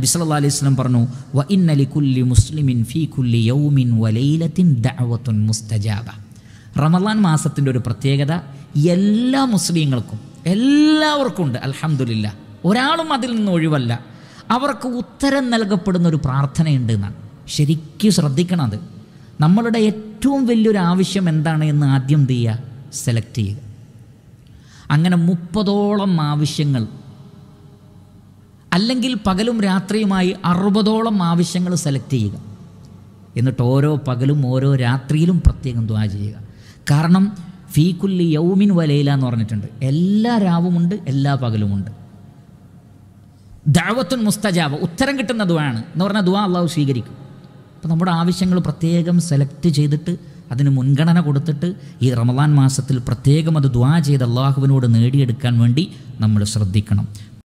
നബിസല്ലാ അലൈഹി സ്വലം പറഞ്ഞു വ ഇന്നലി കുല്ലി മുസ്ലിമിൻ ഫീ കുല്ലി യൗമിൻ വലൈലത്തിൻ ദഅവത്തുൻ മുസ്തജാബ റമദാൻ മാസത്തിൻ്റെ ഒരു പ്രത്യേകത എല്ലാ മുസ്ലിങ്ങൾക്കും എല്ലാവർക്കും ഉണ്ട് അലഹമുല്ല ഒരാളും അതിൽ നിന്ന് ഒഴിവല്ല അവർക്ക് ഉത്തരം നൽകപ്പെടുന്ന ഒരു പ്രാർത്ഥനയുണ്ട് എന്നാണ് ശരിക്കും ശ്രദ്ധിക്കണം അത് നമ്മളുടെ ഏറ്റവും വലിയൊരു ആവശ്യം എന്താണ് എന്ന് ആദ്യം ചെയ്യുക സെലക്ട് ചെയ്യുക അങ്ങനെ മുപ്പതോളം ആവശ്യങ്ങൾ അല്ലെങ്കിൽ പകലും രാത്രിയുമായി അറുപതോളം ആവശ്യങ്ങൾ സെലക്ട് ചെയ്യുക എന്നിട്ട് ഓരോ പകലും ഓരോ രാത്രിയിലും പ്രത്യേകം ദ്വാ ചെയ്യുക കാരണം ഫീക്കുല്ലി യൗമിൻ വലയില എന്ന് പറഞ്ഞിട്ടുണ്ട് എല്ലാ രാവുമുണ്ട് എല്ലാ പകലുമുണ്ട് ദാവത്തുൻ മുസ്തജാവ് ഉത്തരം കിട്ടുന്ന ദ്വാണ് എന്ന് പറഞ്ഞാൽ ദ്വാ അള്ളാഹു സ്വീകരിക്കും അപ്പോൾ നമ്മുടെ ആവശ്യങ്ങൾ പ്രത്യേകം സെലക്ട് ചെയ്തിട്ട് അതിന് മുൻഗണന കൊടുത്തിട്ട് ഈ റമദാൻ മാസത്തിൽ പ്രത്യേകം അത് ദ്വാ ചെയ്ത് അള്ളാഹുവിനോട് നേടിയെടുക്കാൻ വേണ്ടി നമ്മൾ ശ്രദ്ധിക്കണം